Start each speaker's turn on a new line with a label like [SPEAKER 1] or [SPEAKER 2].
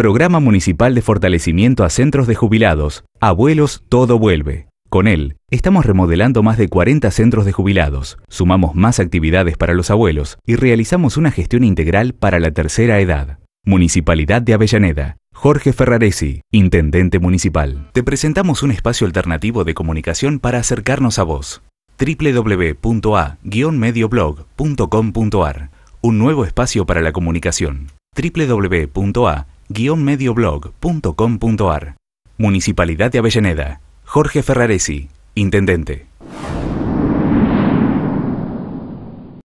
[SPEAKER 1] Programa Municipal de Fortalecimiento a Centros de Jubilados, Abuelos Todo Vuelve. Con él, estamos remodelando más de 40 centros de jubilados, sumamos más actividades para los abuelos y realizamos una gestión integral para la tercera edad. Municipalidad de Avellaneda. Jorge Ferraresi, Intendente Municipal. Te presentamos un espacio alternativo de comunicación para acercarnos a vos. www.a-medioblog.com.ar Un nuevo espacio para la comunicación. www.a guionmedioblog.com.ar Municipalidad de Avellaneda. Jorge Ferraresi, Intendente.